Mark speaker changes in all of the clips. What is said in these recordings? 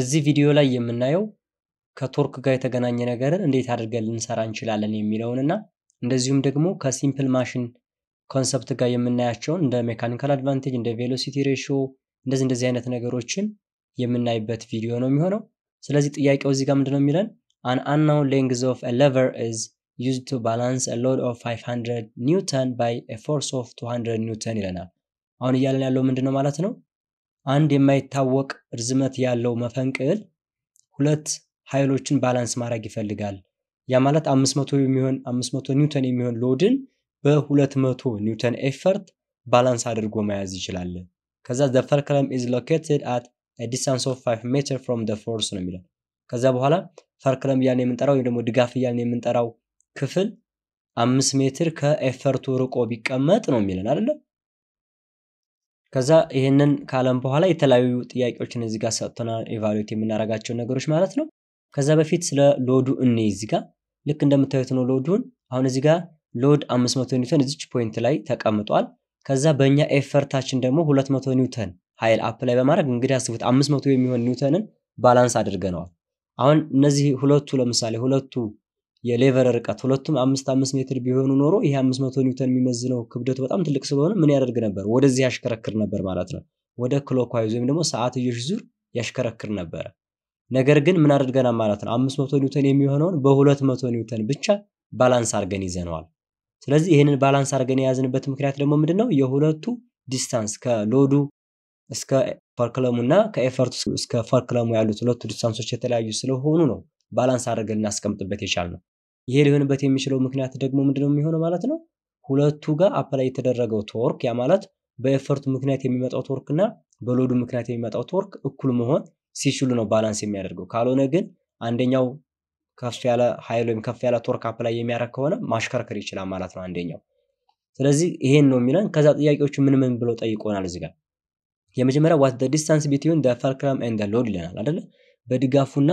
Speaker 1: እዚህ ቪዲዮ ላይ የምናየው ከቶርክ ጋር የተገናኘ ነገርን እንዴት አድርገን ልንሰራ እንችላለን የሚለውንና እንደዚሁም ደግሞ ከሲምፕል ማሽን ኮንሰፕት ጋር የምናያቸውን እንደ ሜካኒካል አድቫንቴጅ፣ እንደ ቬሎሲቲ ሬሽዮ እንደዚህ እንደዚህ አይነት ነገሮችን የምናይበት ቪዲዮ ነው የሚሆነው። ስለዚህ ጥያቄው እዚህ ጋር ምንድነው የሚለን አን አናው ሌንግዝ ኦፍ ሌቨር ኢዝ ዩዝድ ቱ ባላንስ a ሎድ ኦፍ 500 ኒውተን ባይ ኤ ፎርስ ኦፍ 200 ኒውተን ይለናል። አሁን እያለን ያለው ምንድን ነው ማለት ነው? አንድ የማይታወቅ ርዝመት ያለው መፈንቅል ሁለት ኃይሎችን ባላንስ ማድረግ ይፈልጋል። ያ ማለት 500 የሚሆን 500 ኒውተን የሚሆን ሎድን በ200 ኒውተን ኤፈርት ባላንስ አድርጎ መያዝ ይችላል። ከዛ ዘ ፈርክለም ኢዝ ሎኬትድ አት ዲስታንስ ኦፍ 5 ሜትር ፍሮም ዘ ፎርስ ነው የሚለው። ከዛ በኋላ ፈርክለም እያልን የምንጠራው ወይም ደግሞ ድጋፍ እያልን የምንጠራው ክፍል አምስት ሜትር ከኤፈርቱ ርቆ ቢቀመጥ ነው የሚለን አይደለም። ከዛ ይህንን ካለም በኋላ የተለያዩ ጥያቄዎችን እዚህ ጋር ሰጥተናል። ኢቫሉዌት የምናደርጋቸው ነገሮች ማለት ነው። ከዛ በፊት ስለ ሎዱ እኔ እዚ ጋ ልክ እንደምታዩት ነው ሎዱን። አሁን እዚ ጋ ሎድ 500 ኒውተን እዚች ፖይንት ላይ ተቀምጧል። ከዛ በእኛ ኤፈርታችን ደግሞ 200 ኒውተን ኃይል አፕ ላይ በማድረግ እንግዲህ አስቡት 500 የሚሆን ኒውተንን ባላንስ አድርገነዋል። አሁን እነዚህ ሁለቱ ለምሳሌ ሁለቱ የሌቨር ርቀት ሁለቱም አምስት አምስት ሜትር ቢሆኑ ኖሮ ይህ አምስት መቶ ኒውተን የሚመዝነው ክብደቱ በጣም ትልቅ ስለሆነ ምን ያደርግ ነበር? ወደዚህ ያሽከረክር ነበር ማለት ነው። ወደ ክሎኳይዝ ወይም ደግሞ ሰዓትዮሽ ዙር ያሽከረክር ነበረ። ነገር ግን ምን አድርገናል ማለት ነው? አምስት መቶ ኒውተን የሚሆነውን በሁለት መቶ ኒውተን ብቻ ባላንስ አድርገን ይዘነዋል። ስለዚህ ይህንን ባላንስ አድርገን የያዝንበት ምክንያት ደግሞ ምንድን ነው? የሁለቱ ዲስታንስ ከሎዱ እስከ ፈርክለሙ እና ከኤፈርቱ እስከ ፈርክለሙ ያሉት ሁለቱ ዲስታንሶች የተለያዩ ስለሆኑ ነው ባላንስ አድርገን እናስቀምጥበት የቻል ነው። ይሄ ሊሆንበት የሚችለው ምክንያት ደግሞ ምንድነው የሚሆነው ማለት ነው ሁለቱ ጋር አፕላይ የተደረገው ቶርክ ያ ማለት በኤፈርቱ ምክንያት የሚመጣው ቶርክ እና በሎዱ ምክንያት የሚመጣው ቶርክ እኩል መሆን ሲችሉ ነው ባላንስ የሚያደርገው። ካልሆነ ግን አንደኛው ከፍ ያለ ኃይል ወይም ከፍ ያለ ቶርክ አፕላይ የሚያደርግ ከሆነ ማሽከርከር ይችላል ማለት ነው አንደኛው። ስለዚህ ይሄን ነው የሚለን። ከዛ ጥያቄዎቹ ምን ምን ብለው ጠይቆናል እዚህ ጋር የመጀመሪያ ዋት ዲስታንስ ቢትዊን ደ ኤንድ ሎድ ይለናል አደለ፣ በድጋፉና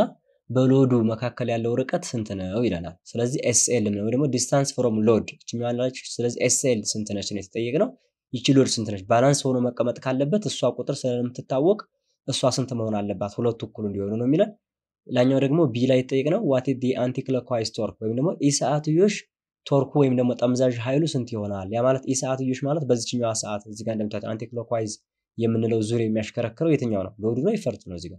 Speaker 1: በሎዱ መካከል ያለው ርቀት ስንት ነው ይለናል። ስለዚህ ኤስኤል ነው ወይ ደግሞ ዲስታንስ ፍሮም ሎድ እችላለች። ስለዚህ ኤስኤል ስንት ነች ነው የተጠየቅነው። ይቺ ሎድ ስንት ነች? ባላንስ ሆኖ መቀመጥ ካለበት እሷ ቁጥር ስለምትታወቅ እሷ ስንት መሆን አለባት? ሁለቱ እኩል እንዲሆኑ ነው የሚለን። ላኛው ደግሞ ቢ ላይ የተጠየቅነው ዋት ዲ አንቲክሎክዋይዝ ቶርክ ወይም ደግሞ ኢሰዓትዮሽ ቶርኩ ወይም ደግሞ ጠምዛዥ ኃይሉ ስንት ይሆናል? ያ ማለት ኢሰዓትዮሽ ማለት በዚችኛዋ ሰዓት እዚጋ እንደምታ አንቲክሎክዋይዝ የምንለው ዙር የሚያሽከረክረው የትኛው ነው? ሎዱ ነው ይፈርጡ ነው እዚጋ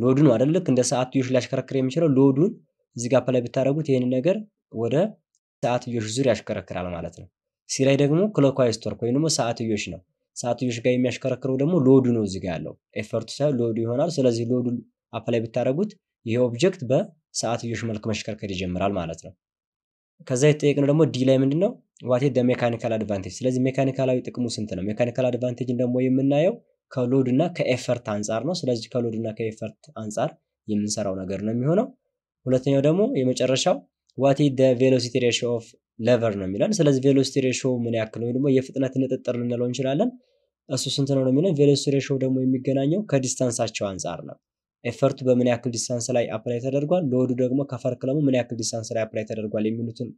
Speaker 1: ሎዱ ነው አይደል? ልክ እንደ ሰዓትዮሽ ሊያሽከረክር የሚችለው ሎዱን እዚህ ጋር አፕላይ ብታደርጉት ይህን ነገር ወደ ሰዓትዮሽ ዙር ያሽከረክራል ማለት ነው። ሲ ላይ ደግሞ ክሎክዋይዝ ቶርክ ወይም ደግሞ ሰዓትዮሽ ነው። ሰዓትዮሽ ጋር የሚያሽከረክረው ደግሞ ሎዱ ነው እዚህ ጋር ያለው ኤፈርቱ ሳይሆን ሎዱ ይሆናል። ስለዚህ ሎዱ አፕላይ ብታደርጉት ይሄ ኦብጀክት በሰዓትዮሽ መልክ መሽከርከር ይጀምራል ማለት ነው። ከዛ የተጠየቅነው ደግሞ ዲ ላይ ምንድን ዋቴ ደ ሜካኒካል አድቫንቴጅ። ስለዚህ ሜካኒካላዊ ጥቅሙ ስንት ነው? ሜካኒካል አድቫንቴጅን ደግሞ የምናየው ከሎድ እና ከኤፈርት አንጻር ነው። ስለዚህ ከሎድ እና ከኤፈርት አንጻር የምንሰራው ነገር ነው የሚሆነው። ሁለተኛው ደግሞ የመጨረሻው ዋት ኢዝ ዘ ቬሎሲቲ ሬሽዮ ኦፍ ሌቨር ነው የሚለን። ስለዚህ ቬሎሲቲ ሬሽዮ ምን ያክል ነው? ደግሞ የፍጥነት ንጥጥር ልንለው እንችላለን። እሱ ስንት ነው ነው የሚለን። ቬሎሲቲ ሬሽዮ ደግሞ የሚገናኘው ከዲስታንሳቸው አንጻር ነው። ኤፈርቱ በምን ያክል ዲስታንስ ላይ አፕላይ ተደርጓል፣ ሎዱ ደግሞ ከፈርክለሙ ምን ያክል ዲስታንስ ላይ አፕላይ ተደርጓል የሚሉትን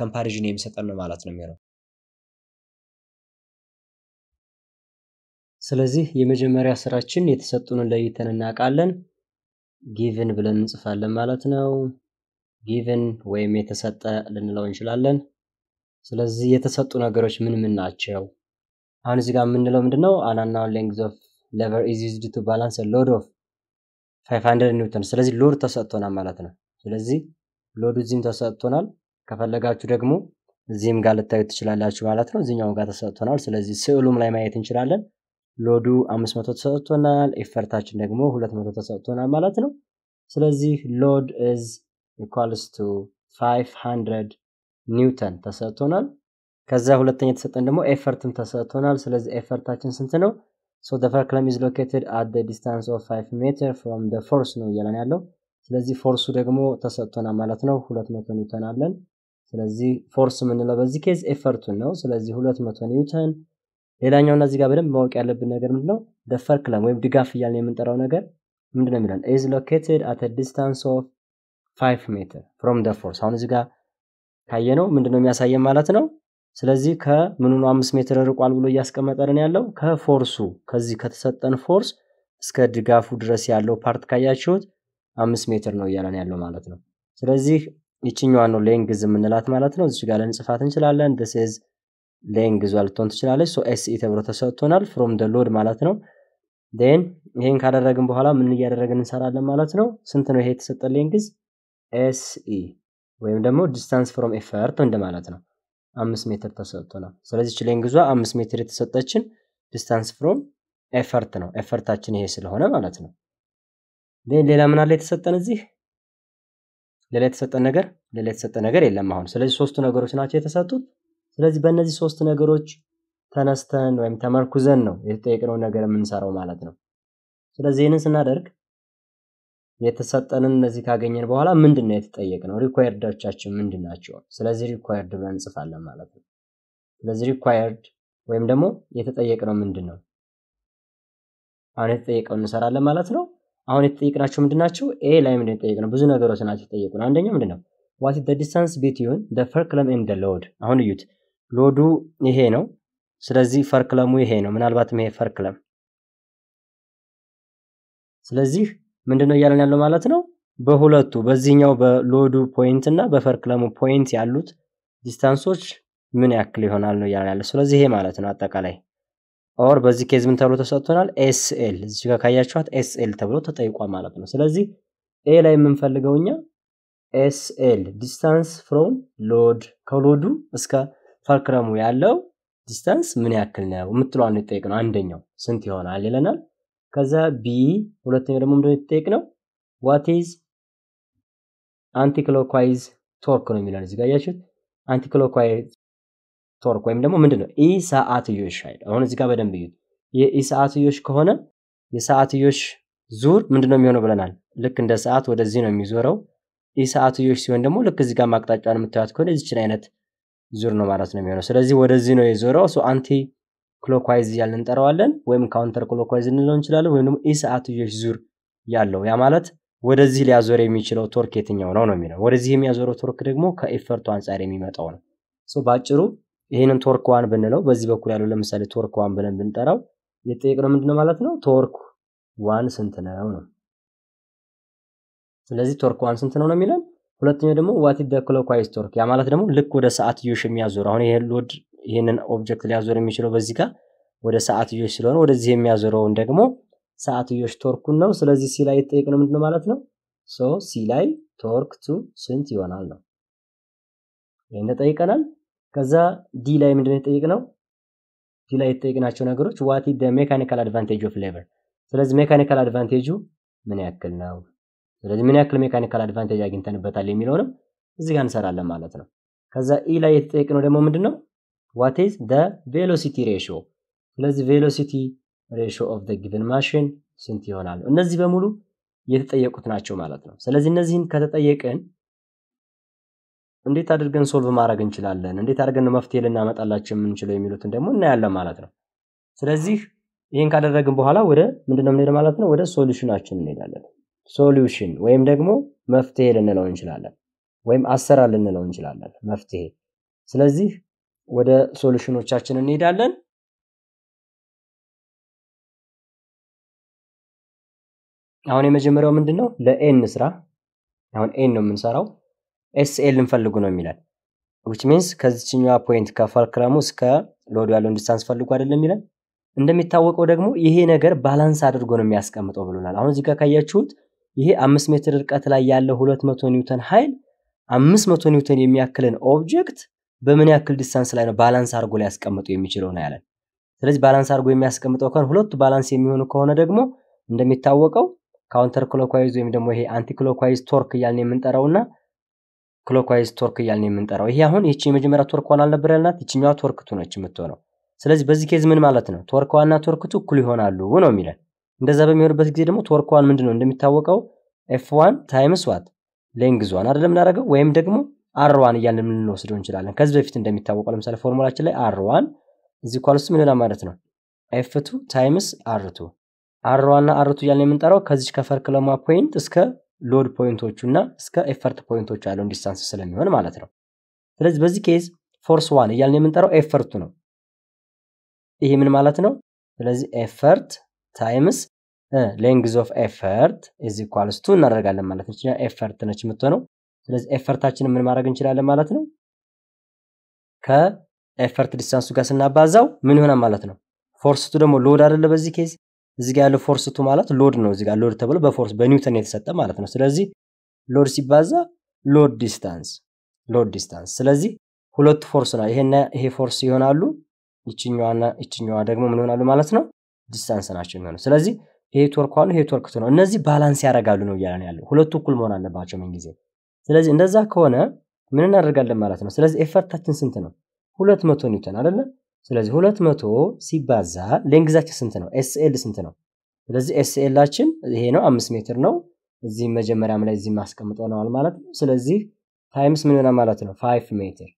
Speaker 1: ከምፓሪዥን የሚሰጠን ነው ማለት ነው የሚሆነው። ስለዚህ የመጀመሪያ ስራችን የተሰጡንን ለይተን እናውቃለን። ጊቭን ብለን እንጽፋለን ማለት ነው። ጊቭን ወይም የተሰጠ ልንለው እንችላለን። ስለዚህ የተሰጡ ነገሮች ምን ምን ናቸው? አሁን እዚህ ጋር የምንለው ምንድን ነው? አናናውን ሌንግዝ ኦፍ ሌቨር ኢዝ ዩዝድ ቱ ባላንስ ሎድ ኦፍ 500 ኒውተን። ስለዚህ ሎድ ተሰጥቶናል ማለት ነው። ስለዚህ ሎድ እዚህም ተሰጥቶናል። ከፈለጋችሁ ደግሞ እዚህም ጋር ልታዩ ትችላላችሁ ማለት ነው። እዚኛው ጋር ተሰጥቶናል። ስለዚህ ስዕሉም ላይ ማየት እንችላለን። ሎዱ አምስት መቶ ተሰጥቶናል። ኤፈርታችን ደግሞ ሁለት መቶ ተሰጥቶናል ማለት ነው። ስለዚህ ሎድ ኢዝ ኢኳልስ ቱ 500 ኒውተን ተሰጥቶናል። ከዛ ሁለተኛ የተሰጠን ደግሞ ኤፈርትም ተሰጥቶናል። ስለዚህ ኤፈርታችን ስንት ነው? ሶ ዘ ፈርክለም ኢዝ ሎኬትድ አት ዘ ዲስታንስ ኦፍ 5 ሜትር ፍሮም ዘ ፎርስ ነው እያለን ያለው። ስለዚህ ፎርሱ ደግሞ ተሰጥቶናል ማለት ነው። 200 መቶ ኒውተን አለን። ስለዚህ ፎርስ የምንለው በዚህ ኬዝ ኤፈርቱን ነው። ስለዚህ 200 ኒውተን ሌላኛውና እዚህ ጋር በደንብ ማወቅ ያለብን ነገር ምንድነው ደፈር ክላም ወይም ድጋፍ እያልን የምንጠራው ነገር ምንድነው የሚለን ኢዝ ሎኬትድ አት ዲስታንስ ኦፍ ፋይቭ ሜትር ፍሮም ደ ፎርስ። አሁን እዚህ ጋር ካየነው ምንድነው የሚያሳየን ማለት ነው። ስለዚህ ከምኑ ነው አምስት ሜትር ርቋል ብሎ እያስቀመጠልን ያለው ከፎርሱ ከዚህ ከተሰጠን ፎርስ እስከ ድጋፉ ድረስ ያለው ፓርት ካያችሁት አምስት ሜትር ነው እያለን ያለው ማለት ነው። ስለዚህ ይችኛዋ ነው ሌንግዝ የምንላት ማለት ነው። እዚች ጋር ልንጽፋት እንችላለን። ስ ሌንግ ዟል ልትሆን ትችላለች። ሶ ኤስኢ e ተብሎ ተሰጥቶናል ፍሮም ደ ሎድ ማለት ነው። ን ይሄን ካደረግን በኋላ ምን እያደረግን እንሰራለን ማለት ነው። ስንት ነው ይሄ የተሰጠ ሌንግዝ? ኤስኢ e ወይም ደግሞ ዲስታንስ ፍሮም ኤፈርት ማለት ነው። አምስት ሜትር ተሰጥቶናል። ስለዚህ ሌንግዟ አምስት ሜትር የተሰጠችን ዲስታንስ ፍሮም ኤፈርት ነው። ኤፈርታችን ይሄ ስለሆነ ማለት ነው። ን ሌላ ምን አለ የተሰጠን እዚህ? ሌላ የተሰጠን ነገር ሌላ የተሰጠ ነገር የለም አሁን። ስለዚህ ሶስቱ ነገሮች ናቸው የተሰጡት። ስለዚህ በእነዚህ ሶስት ነገሮች ተነስተን ወይም ተመርኩዘን ነው የተጠየቅነውን ነገር የምንሰራው ማለት ነው። ስለዚህ ይህንን ስናደርግ የተሰጠንን እነዚህ ካገኘን በኋላ ምንድን ነው የተጠየቅነው? ሪኳየርዶቻችን ምንድን ናቸው? ስለዚህ ሪኳየርድ ብለን እንጽፋለን ማለት ነው። ስለዚህ ሪኳየርድ ወይም ደግሞ የተጠየቅነው ምንድን ነው? አሁን የተጠየቀው እንሰራለን ማለት ነው። አሁን የተጠየቅናቸው ምንድን ናቸው? ኤ ላይ ምንድን የተጠየቅነው? ብዙ ነገሮች ናቸው የተጠየቁን። አንደኛው ምንድን ነው? ዋት ደ ዲስታንስ ቢትዊን ደ ፈርክለም ኤንድ ደ ሎድ። አሁን እዩት ሎዱ ይሄ ነው። ስለዚህ ፈርክለሙ ይሄ ነው። ምናልባትም ይሄ ፈርክለም። ስለዚህ ምንድነው እያለን ያለው ማለት ነው? በሁለቱ በዚህኛው በሎዱ ፖይንት እና በፈርክለሙ ፖይንት ያሉት ዲስታንሶች ምን ያክል ይሆናል ነው እያለን ያለ ስለዚህ ይሄ ማለት ነው አጠቃላይ ኦር በዚህ ኬዝ ምን ተብሎ ተሰጥቶናል? ኤስኤል እዚህ ጋር ካያችኋት ኤስኤል ተብሎ ተጠይቋል ማለት ነው። ስለዚህ ኤ ላይ የምንፈልገው እኛ ኤስኤል ዲስታንስ ፍሮም ሎድ ከሎዱ እስከ ፈርክረሙ ያለው ዲስታንስ ምን ያክል ነው የምትለዋን የጠየቅ ነው። አንደኛው ስንት ይሆናል ይለናል። ከዛ ቢ ሁለተኛው ደግሞ ምንድነው የተጠየቅ ነው ዋት ኢዝ አንቲክሎኳይዝ ቶርክ ነው የሚለን እዚህ ጋር አንቲክሎኳይዝ ቶርክ ወይም ደግሞ ምንድነው ኢ ሰዓትዮሽ አይደል? አሁን እዚጋ በደንብ እዩት። የኢ ሰዓትዮሽ ከሆነ የሰአትዮሽ ዙር ምንድነው የሚሆነው ብለናል። ልክ እንደ ሰዓት ወደዚህ ነው የሚዞረው። ኢ ሰዓትዮሽ ሲሆን ደግሞ ልክ እዚጋ ማቅጣጫ ነው የምታዩት ከሆነ የዚችን አይነት ዙር ነው ማለት ነው የሚሆነው። ስለዚህ ወደዚህ ነው የዞረው። አንቲ ክሎክዋይዝ እያል እንጠረዋለን ወይም ካውንተር ክሎክዋይዝ እንለው እንችላለን፣ ወይም ደግሞ ኢሰዓትዮሽ ዙር ያለው ያ ማለት ወደዚህ ሊያዞር የሚችለው ቶርክ የትኛው ነው ነው የሚለው። ወደዚህ የሚያዞረው ቶርክ ደግሞ ከኤፈርቱ አንጻር የሚመጣው ነው። በአጭሩ ይህንን ቶርክ ዋን ብንለው በዚህ በኩል ያለው ለምሳሌ ቶርክ ዋን ብለን ብንጠራው ነው ምንድነው ማለት ነው ቶርክ ዋን ስንት ነው ነው። ስለዚህ ቶርክ ዋን ስንት ነው ነው የሚለን ሁለተኛው ደግሞ ዋት ደ ክሎክዋይዝ ቶርክ ያ ማለት ደግሞ ልክ ወደ ሰዓትዮሽ የሚያዞር አሁን ይሄ ሎድ ይህንን ኦብጀክት ሊያዞር የሚችለው በዚህ ጋር ወደ ሰዓትዮሽ ስለሆነ ወደዚህ የሚያዞረውን ደግሞ ሰዓትዮሽ ቶርኩን ነው። ስለዚህ ሲ ላይ የተጠየቅነው ምንድነው ማለት ነው? ሶ ሲ ላይ ቶርክ ቱ ስንት ይሆናል ነው ይህን ጠይቀናል። ከዛ ዲ ላይ ምንድነው የተጠየቅነው? ዲ ላይ የተጠየቅናቸው ነገሮች ዋት ዘ ሜካኒካል አድቫንቴጅ ኦፍ ሌበር። ስለዚህ ሜካኒካል አድቫንቴጁ ምን ያክል ነው? ስለዚህ ምን ያክል ሜካኒካል አድቫንቴጅ አግኝተንበታል የሚለውንም እዚህ ጋር እንሰራለን ማለት ነው። ከዛ ኢ e ላይ የተጠየቅነው ደግሞ ምንድን ነው? ዋት ኢዝ ደ ቬሎሲቲ ሬሽዮ። ስለዚህ ቬሎሲቲ ሬሽዮ ኦፍ ደ ጊቨን ማሽን ስንት ይሆናል? እነዚህ በሙሉ የተጠየቁት ናቸው ማለት ነው። ስለዚህ እነዚህን ከተጠየቅን እንዴት አድርገን ሶልቭ ማድረግ እንችላለን፣ እንዴት አድርገን መፍትሄ ልናመጣላቸው የምንችለው የሚሉትን ደግሞ እናያለን ማለት ነው። ስለዚህ ይህን ካደረግን በኋላ ወደ ምንድነው የምንሄድ ማለት ነው? ወደ ሶሉሽናችን እንሄዳለን። ሶሉሽን ወይም ደግሞ መፍትሄ ልንለው እንችላለን፣ ወይም አሰራር ልንለው እንችላለን መፍትሄ። ስለዚህ ወደ ሶሉሽኖቻችን እንሄዳለን። አሁን የመጀመሪያው ምንድን ነው? ለኤን ስራ አሁን ኤን ነው የምንሰራው። ኤስኤል ልንፈልጉ ነው የሚለን ዊች ሚንስ ከዚችኛዋ ፖይንት ከፈርክረሙ እስከ ሎዱ ያለውን ዲስታንስ ፈልጉ አይደለም የሚለን። እንደሚታወቀው ደግሞ ይሄ ነገር ባላንስ አድርጎ ነው የሚያስቀምጠው ብሎናል። አሁን እዚህ ጋር ካያችሁት ይሄ አምስት ሜትር ርቀት ላይ ያለው ሁለት መቶ ኒውተን ኃይል አምስት መቶ ኒውተን የሚያክልን ኦብጀክት በምን ያክል ዲስታንስ ላይ ነው ባላንስ አድርጎ ሊያስቀምጠው የሚችለው ነው ያለን። ስለዚህ ባላንስ አድርጎ የሚያስቀምጠው ከሆነ ሁለቱ ባላንስ የሚሆኑ ከሆነ ደግሞ እንደሚታወቀው ካውንተር ክሎክዋይዝ ወይም ደግሞ ይሄ አንቲ ክሎክዋይዝ ቶርክ እያልን የምንጠራውና ክሎክዋይዝ ቶርክ እያልን የምንጠራው ይሄ አሁን ይቺ የመጀመሪያ ቶርክ ዋን አልነበር ያልናት? ይችኛዋ ቶርክቱ ነች የምትሆነው። ስለዚህ በዚህ ኬዝ ምን ማለት ነው? ቶርክ ዋና ቶርክቱ እኩል ይሆናሉ ነው የሚለን። እንደዛ በሚሆንበት ጊዜ ደግሞ ቶርክ ዋን ምንድን ነው እንደሚታወቀው ኤፍዋን ታይምስ ዋት ሌንግዝ ዋን አይደለም እናደርገው ወይም ደግሞ አርዋን ዋን እያልን እንችላለን። ከዚህ በፊት እንደሚታወቀው ለምሳሌ ፎርሙላችን ላይ አር ዋን እዚ ኳል ውስጥ ምን ማለት ነው ኤፍቱ ታይምስ አርቱ ቱ አርቱ ዋን እያልን የምንጠራው ከዚች ከፈርክለማ ፖይንት እስከ ሎድ ፖይንቶቹ እና እስከ ኤፈርት ፖይንቶቹ ያለውን ዲስታንስ ስለሚሆን ማለት ነው። ስለዚህ በዚህ ኬዝ ፎርስ ዋን እያልን የምንጠራው ኤፈርቱ ነው። ይሄ ምን ማለት ነው? ስለዚህ ኤፈርት ታይምስ ሌንግዝ ኦፍ ኤፈርት ኢዝ ኢኳልስ ቱ እናደርጋለን ማለት ነች። ኤፈርት ነች የምትሆነው። ስለዚህ ኤፈርታችንን ምን ማድረግ እንችላለን ማለት ነው። ከኤፈርት ዲስታንሱ ጋር ስናባዛው ምን ይሆናል ማለት ነው። ፎርስቱ ደግሞ ሎድ አይደለ በዚህ ኬዝ እዚህ ጋር ያለው ፎርስቱ ማለት ሎድ ነው። እዚህ ጋር ሎድ ተብሎ በፎርስ በኒውተን የተሰጠ ማለት ነው። ስለዚህ ሎድ ሲባዛ ሎድ ዲስታንስ ሎድ ዲስታንስ። ስለዚህ ሁለቱ ፎርስ ነው። ይሄ ፎርስ ይሆናሉ። ይችኛዋና ይችኛዋ ደግሞ ምን ይሆናሉ ማለት ነው ዲስታንስ ናቸው የሚሆነው። ስለዚህ ይሄ ቶርክ ዋን ይሄ ቶርክ ነው። እነዚህ ባላንስ ያደርጋሉ ነው እያለን ያለው። ሁለቱ እኩል መሆን አለባቸው ምን ጊዜ። ስለዚህ እንደዛ ከሆነ ምን እናደርጋለን ማለት ነው። ስለዚህ ኤፈርታችን ስንት ነው? ሁለት መቶ ኒውተን አይደለ? ስለዚህ ሁለት መቶ ሲባዛ ሌንግዛችን ስንት ነው? ኤስኤል ስንት ነው? ስለዚህ ኤስኤላችን ይሄ ነው፣ አምስት ሜትር ነው። እዚህ መጀመሪያም ላይ እዚህ ማስቀምጠው ነዋል ማለት ነው። ስለዚህ ታይምስ ምን ይሆናል ማለት ነው? ፋይቭ ሜትር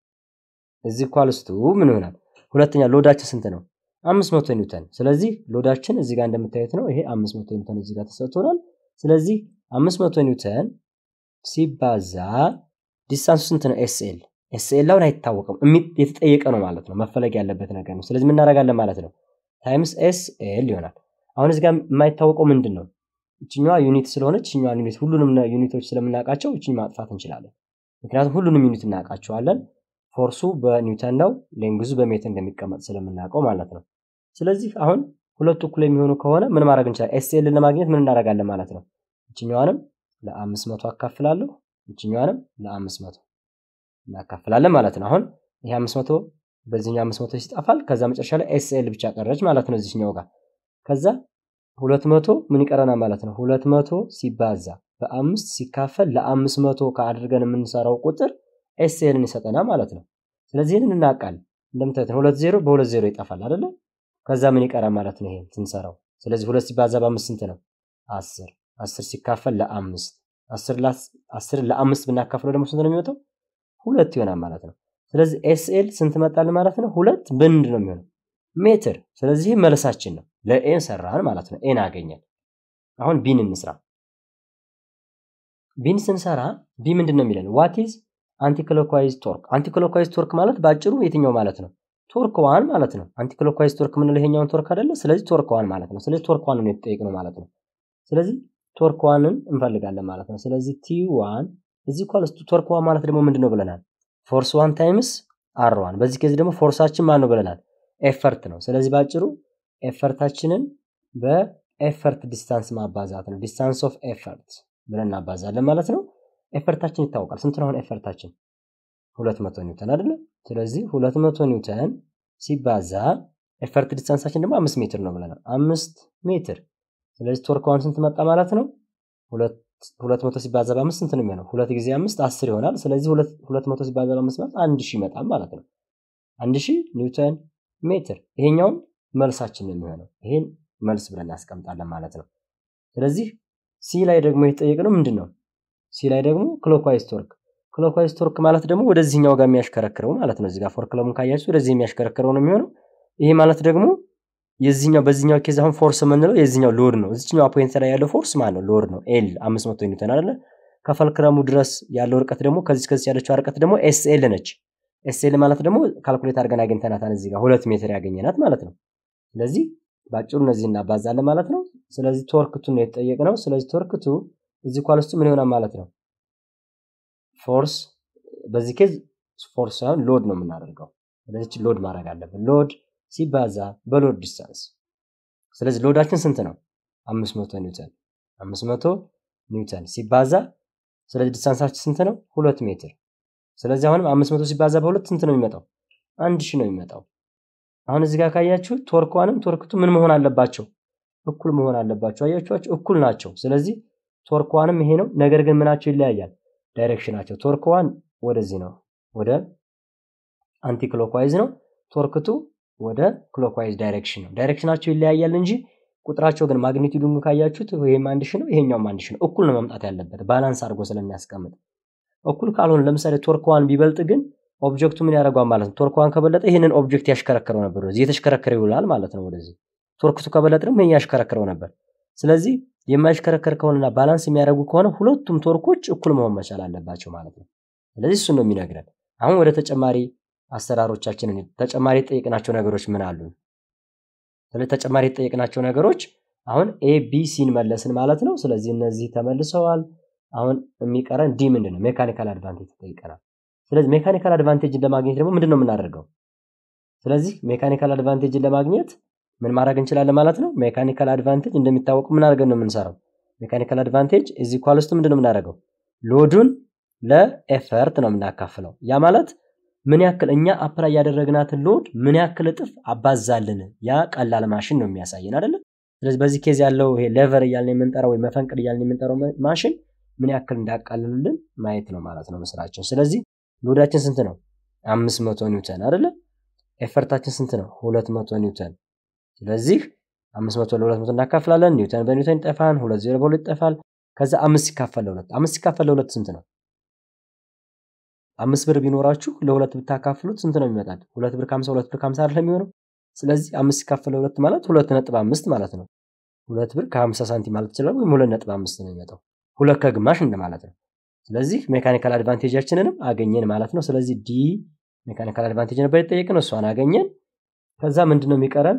Speaker 1: እዚህ ኳልስቱ ምን ይሆናል? ሁለተኛ ሎዳችን ስንት ነው? አምስት መቶ ኒውተን። ስለዚህ ሎዳችን እዚህ ጋር እንደምታዩት ነው። ይሄ አምስት መቶ ኒውተን እዚህ ጋር ተሰጥቶናል። ስለዚህ አምስት መቶ ኒውተን ሲባዛ ዲስታንሱ ስንት ነው? ኤስኤል ኤስኤል አሁን አይታወቅም፣ የተጠየቀ ነው ማለት ነው። መፈለግ ያለበት ነገር ነው። ስለዚህ ምናደርጋለን ማለት ነው? ታይምስ ኤስኤል ይሆናል። አሁን እዚህ ጋር የማይታወቀው ምንድን ነው? እችኛዋ ዩኒት ስለሆነች እችኛዋን ዩኒት ሁሉንም ዩኒቶች ስለምናውቃቸው እችኝ ማጥፋት እንችላለን። ምክንያቱም ሁሉንም ዩኒት እናውቃቸዋለን። ፎርሱ በኒውተን ነው፣ ሌንግዙ በሜትር እንደሚቀመጥ ስለምናውቀው ማለት ነው። ስለዚህ አሁን ሁለቱ እኩል የሚሆኑ ከሆነ ምን ማድረግ እንችላለን? ኤስኤልን ለማግኘት ምን እናደርጋለን ማለት ነው? ይችኛዋንም ለአምስት መቶ አካፍላለሁ፣ ይችኛዋንም ለአምስት መቶ እናካፍላለን ማለት ነው። አሁን ይሄ አምስት መቶ በዚህኛው አምስት መቶ ይጠፋል። ከዛ መጨረሻ ላይ ኤስኤል ብቻ ቀረች ማለት ነው እዚህኛው ጋር። ከዛ ሁለት መቶ ምን ይቀረናል ማለት ነው? ሁለት መቶ ሲባዛ በአምስት ሲካፈል ለአምስት መቶ ከአድርገን የምንሰራው ቁጥር ኤስኤልን ይሰጠናል ማለት ነው። ስለዚህ ይህንን እናውቃለን። እንደምታዩት ሁለት ዜሮ በሁለት ዜሮ ይጠፋል አይደለም? ከዛ ምን ይቀራል ማለት ነው ይሄን ስንሰራው። ስለዚህ ሁለት ሲባዛ በአምስት ስንት ነው? አስር አስር ሲካፈል ለአምስት አስር ለአምስት ብናካፍለው ደግሞ ስንት ነው የሚወጣው? ሁለት ይሆናል ማለት ነው። ስለዚህ ኤስኤል ስንት መጣል ማለት ነው? ሁለት ብንድ ነው የሚሆነው? ሜትር። ስለዚህ መልሳችን ነው። ለኤን ሰራን ማለት ነው። ኤን አገኘን። አሁን ቢን እንስራ። ቢን ስንሰራ ቢ ምንድን ነው የሚለን? ዋት ኢዝ አንቲክሎኳይዝ ቶርክ። አንቲክሎኳይዝ ቶርክ ማለት በአጭሩ የትኛው ማለት ነው? ቶርክ ዋን ማለት ነው። አንቲክሎኳይዝ ቶርክ የምንለው ይሄኛውን ቶርክ አይደለ? ስለዚህ ቶርክ ዋን ማለት ነው። ስለዚህ ቶርክ ዋን ነው የተጠየቅነው ማለት ነው። ስለዚህ ቶርክ ዋንን እንፈልጋለን ማለት ነው። ስለዚህ ቲ ዋን እዚህ ኳልስ ቶርክ ዋን ማለት ደግሞ ምንድን ነው ብለናል? ፎርስ ዋን ታይምስ አር ዋን። በዚህ ኬዝ ደግሞ ፎርሳችን ማን ነው ብለናል? ኤፈርት ነው። ስለዚህ ባጭሩ ኤፈርታችንን በኤፈርት ዲስታንስ ማባዛት ነው። ዲስታንስ ኦፍ ኤፈርት ብለን እናባዛለን ማለት ነው። ኤፈርታችን ይታወቃል። ስንት ነው አሁን ኤፈርታችን? ሁለት መቶ ኒውተን አይደለም። ስለዚህ ሁለት መቶ ኒውተን ሲባዛ ኤፈርት ዲስታንሳችን ደግሞ አምስት ሜትር ነው ብለናል። አምስት ሜትር። ስለዚህ ቶርካውን ስንት መጣ ማለት ነው? ሁለት መቶ ሲባዛ በአምስት ስንት ነው የሚሆነው? ሁለት ጊዜ አምስት አስር ይሆናል። ስለዚህ ሁለት መቶ ሲባዛ በአምስት ማለት አንድ ሺህ ይመጣል ማለት ነው። አንድ ሺህ ኒውተን ሜትር። ይሄኛውን መልሳችን ነው የሚሆነው። ይሄን መልስ ብለን እናስቀምጣለን ማለት ነው። ስለዚህ ሲ ላይ ደግሞ የተጠየቅነው ምንድን ነው? ሲ ላይ ደግሞ ክሎክዋይዝ ቶርክ ክሎክዋይዝ ቶርክ ማለት ደግሞ ወደዚህኛው ጋር የሚያሽከረክረው ማለት ነው። እዚህ ጋር ፎር ክለቡን ካያችሁ ወደዚህ የሚያሽከረክረው ነው የሚሆነው። ይሄ ማለት ደግሞ የዚህኛው በዚህኛው ኬዝ አሁን ፎርስ የምንለው የዚህኛው ሎድ ነው። እዚህኛው አፖይንት ላይ ያለው ፎርስ ማለት ነው ሎድ ነው። ኤል 500 ኒውተን አይደለ? ከፈልክረሙ ድረስ ያለው ርቀት ደግሞ ከዚህ ከዚህ ያለችው ርቀት ደግሞ ኤስኤል ነች። ኤስኤል ማለት ደግሞ ካልኩሌት አድርገን አግኝተናታን እዚህ ጋር ሁለት ሜትር ያገኘናት ማለት ነው። ስለዚህ በአጭሩ እነዚህ እናባዛለን ማለት ነው። ስለዚህ ቶርክቱ ነው የተጠየቅነው። ስለዚህ ቶርክቱ እዚህ ኳል ምን ይሆናል ማለት ነው ፎርስ በዚህ ኬዝ ፎርስ ሳይሆን ሎድ ነው የምናደርገው። ስለዚህ ሎድ ማድረግ አለብን። ሎድ ሲባዛ በሎድ ዲስታንስ። ስለዚህ ሎዳችን ስንት ነው? 500 ኒውተን 500 ኒውተን ሲባዛ ስለዚህ ዲስታንሳችን ስንት ነው? ሁለት ሜትር። ስለዚህ አሁንም መቶ ሲባዛ በሁለት ስንት ነው የሚመጣው? አንድ ሺህ ነው የሚመጣው። አሁን እዚህ ጋር ካያችሁ ቶርኳንም ቶርክቱ ምን መሆን አለባቸው? እኩል መሆን አለባቸው። አያችኋቸው? እኩል ናቸው። ስለዚህ ቶርኳንም ይሄ ነው። ነገር ግን ምናቸው ይለያያል። ዳይሬክሽናቸው ቶርክ ዋን ወደዚህ ነው፣ ወደ አንቲ ክሎክዋይዝ ነው። ቶርክ ቱ ወደ ክሎክዋይዝ ዳይሬክሽን ነው። ዳይሬክሽናቸው ይለያያል እንጂ ቁጥራቸው ግን ማግኒቲዩዱን ካያችሁት ይሄም አንድ ነው፣ ይሄኛውም አንድ ነው። እኩል ነው መምጣት ያለበት ባላንስ አድርጎ ስለሚያስቀምጥ። እኩል ካልሆነ ለምሳሌ ቶርክ ዋን ቢበልጥ ግን ኦብጀክቱ ምን ያደርገዋል ማለት ነው። ቶርክ ዋን ከበለጠ ይህንን ኦብጀክት ያሽከረክረው ነበር፣ እዚህ የተሽከረከረ ይውላል ማለት ነው ወደዚህ። ቶርክቱ ከበለጠ ደግሞ ይህን ያሽከረክረው ነበር። ስለዚህ የማይሽከረከር ከሆነና ባላንስ የሚያደርጉ ከሆነ ሁለቱም ቶርኮች እኩል መሆን መቻል አለባቸው ማለት ነው። ስለዚህ እሱን ነው የሚነግረን። አሁን ወደ ተጨማሪ አሰራሮቻችን ተጨማሪ ጠይቅናቸው ነገሮች ምን አሉ? ስለዚህ ተጨማሪ ጠይቅናቸው ነገሮች አሁን ኤ ቢ ሲን መለስን ማለት ነው። ስለዚህ እነዚህ ተመልሰዋል። አሁን የሚቀረን ዲ ምንድን ነው? ሜካኒካል አድቫንቴጅ ይጠይቀናል። ስለዚህ ሜካኒካል አድቫንቴጅን ለማግኘት ደግሞ ምንድን ነው የምናደርገው? ስለዚህ ሜካኒካል አድቫንቴጅን ለማግኘት ምን ማድረግ እንችላለን ማለት ነው። ሜካኒካል አድቫንቴጅ እንደሚታወቁ ምን አድርገን ነው የምንሰራው? ሜካኒካል አድቫንቴጅ እዚህ ኳል ውስጥ ምንድነው ነው የምናደርገው? ሎዱን ለኤፈርት ነው የምናካፍለው። ያ ማለት ምን ያክል እኛ አፕላይ ያደረግናትን ሎድ ምን ያክል እጥፍ አባዛልን። ያ ቀላል ማሽን ነው የሚያሳየን አይደለም። ስለዚህ በዚህ ኬዝ ያለው ይሄ ሌቨር እያልን የምንጠራው ወይ መፈንቅል እያልን የምንጠራው ማሽን ምን ያክል እንዳቃልልልን ማየት ነው ማለት ነው ምስራችን። ስለዚህ ሎዳችን ስንት ነው? አምስት መቶ ኒውተን አይደለም? ኤፈርታችን ስንት ነው? ሁለት መቶ ኒውተን ስለዚህ አምስት መቶ ለሁለት መቶ እናካፍላለን። ኒውተን በኒውተን ይጠፋል፣ ሁለት ዜሮ በሁለት ይጠፋል። ከዛ አምስት ሲካፈል ለሁለት አምስት ሲካፈል ለሁለት ስንት ነው? አምስት ብር ቢኖራችሁ ለሁለት ብታካፍሉት ስንት ነው የሚመጣል? ሁለት ብር ከሀምሳ ሁለት ብር ከሀምሳ አይደለም የሚሆነው። ስለዚህ አምስት ሲካፈል ለሁለት ማለት ሁለት ነጥብ አምስት ማለት ነው። ሁለት ብር ከሀምሳ ሳንቲም ማለት ይችላል፣ ወይም ሁለት ነጥብ አምስት ነው የሚመጣው። ሁለት ከግማሽ እንደማለት ነው። ስለዚህ ሜካኒካል አድቫንቴጃችንንም አገኘን ማለት ነው። ስለዚህ ዲ ሜካኒካል አድቫንቴጅ ነበር የጠየቅን፣ እሷን አገኘን። ከዛ ምንድን ነው የሚቀረን?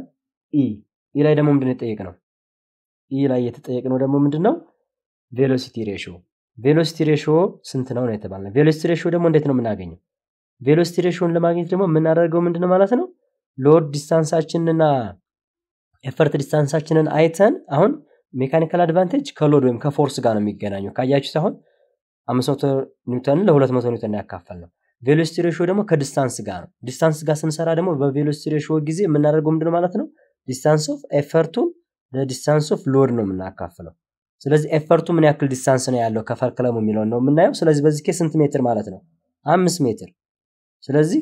Speaker 1: ኢ ኢ ላይ ደግሞ ምንድን የጠየቅ ነው? ኢ ላይ የተጠየቅ ነው ደግሞ ምንድን ነው? ቬሎሲቲ ሬሽዮ ቬሎሲቲ ሬሽዮ ስንት ነው ነው የተባለ። ቬሎሲቲ ሬሽዮ ደግሞ እንዴት ነው የምናገኘው? ቬሎሲቲ ሬሽዮን ለማግኘት ደግሞ የምናደርገው ምንድን ነው ማለት ነው? ሎድ ዲስታንሳችንና ኤፈርት ዲስታንሳችንን አይተን አሁን ሜካኒካል አድቫንቴጅ ከሎድ ወይም ከፎርስ ጋር ነው የሚገናኘው። ካያችሁ አሁን አምስት መቶ ኒውተንን ለሁለት መቶ ኒውተን ያካፈል ነው። ቬሎሲቲ ሬሽዮ ደግሞ ከዲስታንስ ጋር ነው። ዲስታንስ ጋር ስንሰራ ደግሞ በቬሎሲቲ ሬሽዮ ጊዜ የምናደርገው ምንድን ማለት ነው? ዲስታንስ ኦፍ ኤፈርቱን ለዲስታንስ ኦፍ ሎድ ነው የምናካፍለው። ስለዚህ ኤፈርቱ ምን ያክል ዲስታንስ ነው ያለው ከፈርክለሙ የሚለውን ነው የምናየው። ስለዚህ በዚህ ኬስ ስንት ሜትር ማለት ነው? አምስት ሜትር። ስለዚህ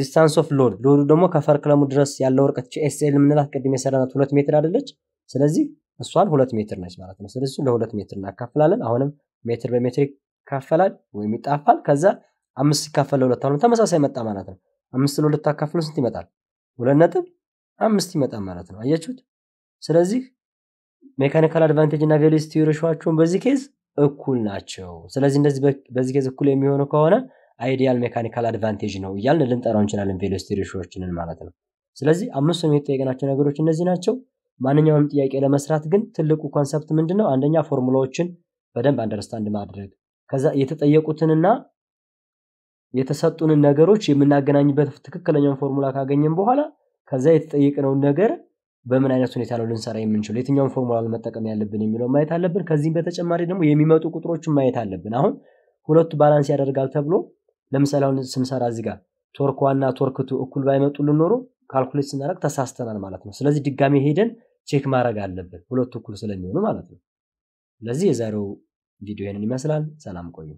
Speaker 1: ዲስታንስ ኦፍ ሎድ ሎዱ ደግሞ ከፈርክለሙ ድረስ ያለው ርቀት ኤስኤል የምንላት ቅድም የሰራናት ሁለት ሜትር አደለች? ስለዚህ እሷን ሁለት ሜትር ነች ማለት ነው። ስለዚህ ለሁለት ሜትር እናካፍላለን። አሁንም ሜትር በሜትር ይካፈላል ወይም ይጣፋል። ከዛ አምስት ሲካፈል ለሁለት አሁንም ተመሳሳይ መጣ ማለት ነው። አምስት ለሁለት አካፍሎ ስንት ይመጣል? ሁለት ነጥብ አምስት ይመጣ ማለት ነው። አያችሁት? ስለዚህ ሜካኒካል አድቫንቴጅ እና ቬሎሲቲ ሬሾዋቸውን በዚህ ኬዝ እኩል ናቸው። ስለዚህ እንደዚህ በዚህ ኬዝ እኩል የሚሆኑ ከሆነ አይዲያል ሜካኒካል አድቫንቴጅ ነው እያልን ልንጠራው እንችላለን ቬሎሲቲ ሬሾዎችንን ማለት ነው። ስለዚህ አምስቱም የተጠየቅናቸው ነገሮች እነዚህ ናቸው። ማንኛውም ጥያቄ ለመስራት ግን ትልቁ ኮንሰፕት ምንድን ነው? አንደኛ ፎርሙላዎችን በደንብ አንደርስታንድ ማድረግ፣ ከዛ የተጠየቁትንና የተሰጡንን ነገሮች የምናገናኝበት ትክክለኛውን ፎርሙላ ካገኘን በኋላ ከዛ የተጠየቅነውን ነገር በምን አይነት ሁኔታ ነው ልንሰራ የምንችለው፣ የትኛውን ፎርሙላ መጠቀም ያለብን የሚለው ማየት አለብን። ከዚህም በተጨማሪ ደግሞ የሚመጡ ቁጥሮችን ማየት አለብን። አሁን ሁለቱ ባላንስ ያደርጋል ተብሎ ለምሳሌ አሁን ስንሰራ እዚህ ጋር ቶርክ ዋና እኩል ባይመጡ ልኖሩ ካልኩሌት ስናደርግ ተሳስተናል ማለት ነው። ስለዚህ ድጋሜ ሄደን ቼክ ማድረግ አለብን ሁለቱ እኩል ስለሚሆኑ ማለት ነው። ስለዚህ የዛሬው ቪዲዮ ይህንን ይመስላል። ሰላም ቆዩ።